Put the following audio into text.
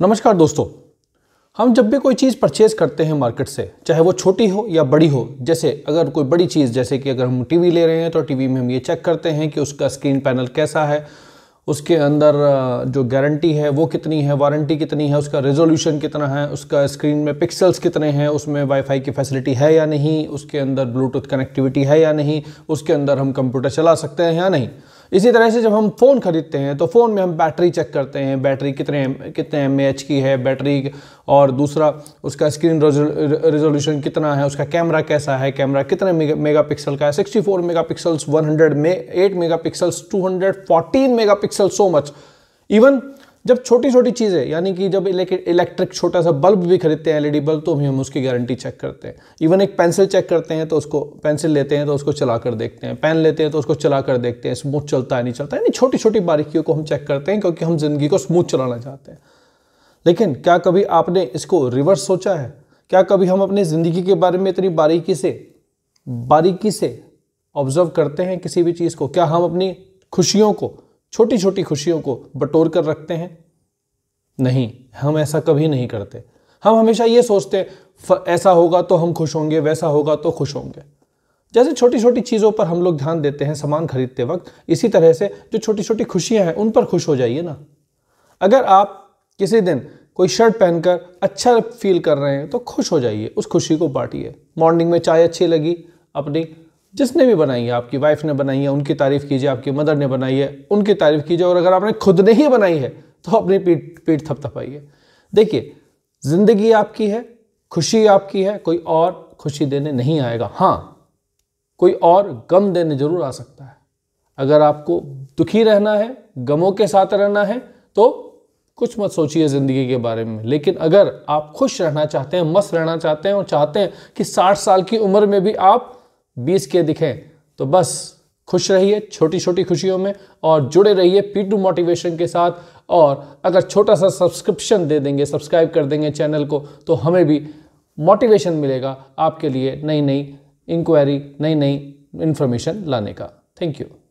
नमस्कार दोस्तों हम जब भी कोई चीज़ परचेज करते हैं मार्केट से चाहे वो छोटी हो या बड़ी हो जैसे अगर कोई बड़ी चीज़ जैसे कि अगर हम टीवी ले रहे हैं तो टीवी में हम ये चेक करते हैं कि उसका स्क्रीन पैनल कैसा है उसके अंदर जो गारंटी है वो कितनी है वारंटी कितनी है उसका रेजोल्यूशन कितना है उसका स्क्रीन में पिक्सल्स कितने हैं उसमें वाईफाई की फैसिलिटी है या नहीं उसके अंदर ब्लूटूथ कनेक्टिविटी है या नहीं उसके अंदर हम कंप्यूटर चला सकते हैं या नहीं इसी तरह से जब हम फ़ोन ख़रीदते हैं तो फ़ोन में हम बैटरी चेक करते हैं बैटरी कितने कितने एम की है बैटरी और दूसरा उसका स्क्रीन रेजोल्यूशन कितना है उसका कैमरा कैसा है कैमरा कितने मेगा पिक्सल का है 64 मेगा पिक्सल्स हंड्रेड में eight megapixels fourteen megapixel so much even जब छोटी छोटी चीज़ें यानी कि जब इलेक्ट्रिक छोटा सा बल्ब भी खरीदते हैं एलईडी बल्ब तो भी हम उसकी गारंटी चेक करते हैं इवन एक पेंसिल चेक करते हैं तो उसको पेंसिल लेते हैं तो उसको चला कर देखते हैं पेन लेते हैं तो उसको चला कर देखते हैं स्मूथ चलता है नहीं चलता यानी छोटी छोटी बारीकियों को हम चेक करते हैं क्योंकि हम ज़िंदगी को स्मूथ चलाना चाहते हैं लेकिन क्या कभी आपने इसको रिवर्स सोचा है क्या कभी हम अपनी ज़िंदगी के बारे में इतनी बारीकी से बारीकी से ऑब्जर्व करते हैं किसी भी चीज़ को क्या हम अपनी खुशियों को छोटी छोटी खुशियों को बटोर कर रखते हैं नहीं हम ऐसा कभी नहीं करते हम हमेशा ये सोचते ऐसा होगा तो हम खुश होंगे वैसा होगा तो खुश होंगे जैसे छोटी छोटी चीज़ों पर हम लोग ध्यान देते हैं सामान खरीदते वक्त इसी तरह से जो छोटी छोटी खुशियां हैं उन पर खुश हो जाइए ना अगर आप किसी दिन कोई शर्ट पहनकर अच्छा फील कर रहे हैं तो खुश हो जाइए उस खुशी को बांटिए मॉर्निंग में चाय अच्छी लगी अपनी जिसने भी बनाई है आपकी वाइफ ने बनाई है उनकी तारीफ़ कीजिए आपकी मदर ने बनाई है उनकी तारीफ़ कीजिए और अगर आपने खुद ने ही बनाई है तो अपनी पीठ पीठ थपथपाइए देखिए ज़िंदगी आपकी है खुशी आपकी है कोई और खुशी देने नहीं आएगा हाँ कोई और गम देने ज़रूर आ सकता है अगर आपको दुखी रहना है गमों के साथ रहना है तो कुछ मत सोचिए ज़िंदगी के बारे में लेकिन अगर आप खुश रहना चाहते हैं मस्त रहना चाहते हैं और चाहते हैं कि 60 साल की उम्र में भी आप बीस के दिखें तो बस खुश रहिए छोटी छोटी खुशियों में और जुड़े रहिए पी टू मोटिवेशन के साथ और अगर छोटा सा सब्सक्रिप्शन दे देंगे सब्सक्राइब कर देंगे चैनल को तो हमें भी मोटिवेशन मिलेगा आपके लिए नई नई इंक्वायरी नई नई इन्फॉर्मेशन लाने का थैंक यू